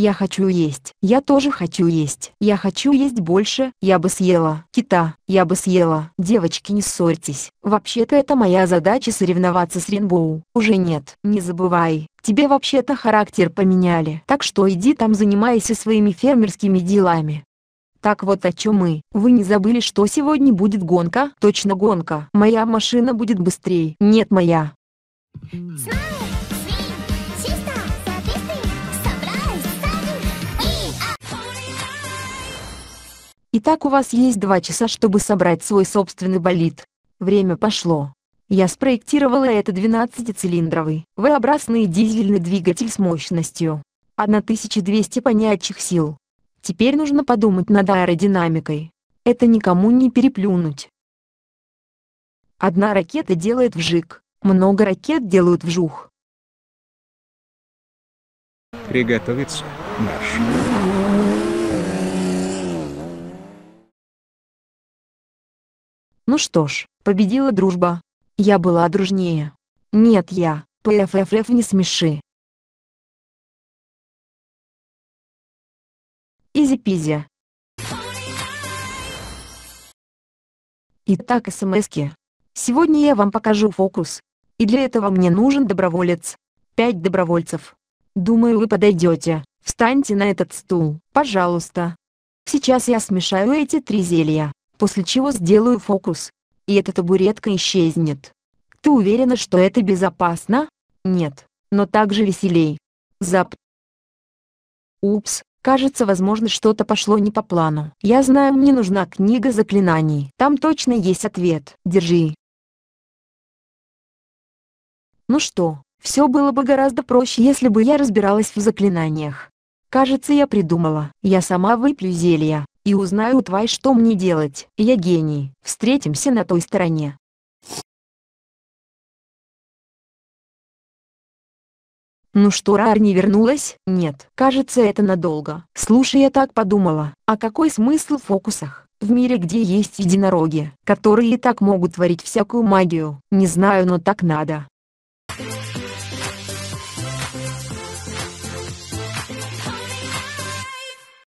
Я хочу есть. Я тоже хочу есть. Я хочу есть больше. Я бы съела. Кита. Я бы съела. Девочки не ссорьтесь. Вообще-то это моя задача соревноваться с Ринбоу. Уже нет. Не забывай. Тебе вообще-то характер поменяли. Так что иди там занимайся своими фермерскими делами. Так вот о чем мы. Вы не забыли, что сегодня будет гонка? Точно гонка. Моя машина будет быстрее. Нет, моя. Смайлик! Итак у вас есть два часа, чтобы собрать свой собственный болид. Время пошло. Я спроектировала это 12-цилиндровый, V-образный дизельный двигатель с мощностью 1200 понятчих сил. Теперь нужно подумать над аэродинамикой. Это никому не переплюнуть. Одна ракета делает вжик, много ракет делают вжух. Приготовиться, марш. Ну что ж, победила дружба. Я была дружнее. Нет я, ПФФФ не смеши. Изи-пизи. Итак, смски. Сегодня я вам покажу фокус. И для этого мне нужен доброволец. Пять добровольцев. Думаю, вы подойдете. Встаньте на этот стул, пожалуйста. Сейчас я смешаю эти три зелья после чего сделаю фокус. И эта табуретка исчезнет. Ты уверена, что это безопасно? Нет, но также веселей. Зап. Упс, кажется, возможно, что-то пошло не по плану. Я знаю, мне нужна книга заклинаний. Там точно есть ответ. Держи. Ну что, все было бы гораздо проще, если бы я разбиралась в заклинаниях. Кажется, я придумала. Я сама выплю зелья и узнаю твой что мне делать. Я гений. Встретимся на той стороне. Ну что Рар не вернулась? Нет. Кажется это надолго. Слушай я так подумала, а какой смысл в фокусах? В мире где есть единороги, которые и так могут творить всякую магию. Не знаю но так надо. Thank you.